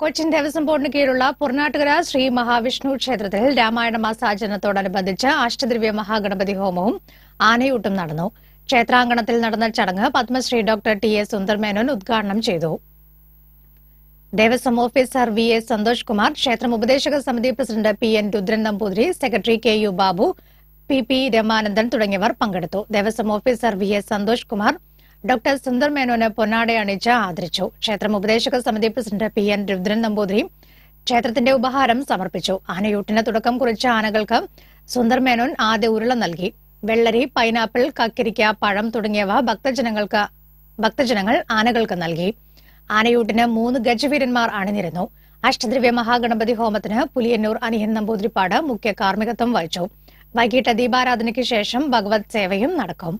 കൊച്ചിൻ ദേവസ്വം ബോർഡിന് കീഴിലുള്ള പുറനാട്ടുകര ശ്രീ മഹാവിഷ്ണു ക്ഷേത്രത്തിൽ രാമായണ മാസാചരണത്തോടനുബന്ധിച്ച് അഷ്ടദ്രവ്യ മഹാഗണപതി ഹോമവും ആനയൂട്ടും നടന്നു ക്ഷേത്രാങ്കണത്തിൽ നടന്ന ചടങ്ങ് Padmashri doctor T A Sundar Menon ഉദ്ഘാടനം ചെയ്തു Devaswom officer V A Santhosh Kumar ക്ഷേത്രം ഉപദേശക സമിതി president P N Rudran Namboothiri secretary K U Babu P P Ramanandan തുടങ്ങിയവർ പങ്കെടുത്തു Devaswom officer V A Santhosh Kumar doctor Sundar മേനോന് പൊന്നാട അണിച്ച് ആദരിച്ചു ക്ഷേത്രം ഉപദേശക സമിതി പ്രസിഡന്റ് പി എൻ രുദ്രൻ നമ്പൂതിരിയും ക്ഷേത്രത്തിന്റെ ഉപഹാരം സമർപ്പിച്ചു ആനയൂട്ടിന് തുടക്കം കുറിച്ച ആനകൾക്ക് സുന്ദർ മേനോൻ ആദ്യ ഉരുള നൽകി വെള്ളരി പൈനാപ്പിൾ കക്കിരിക്ക പഴം തുടങ്ങിയവ ഭക്തജനങ്ങൾക്ക് ഭക്തജനങ്ങൾ ആനകൾക്ക് നൽകി ആനയൂട്ടിന് മൂന്ന് ഗജവീരന്മാർ അണിനിരുന്നു അഷ്ടദ്രവ്യ മഹാഗണപതി ഹോമത്തിന് പുലിയന്നൂർ അനിയൻ നമ്പൂതിരിപ്പാട് മുഖ്യ കാർമ്മികത്വം വഹിച്ചു വൈകിട്ട് ദീപാരാധനയ്ക്ക് ശേഷം ഭഗവത് സേവയും നടക്കും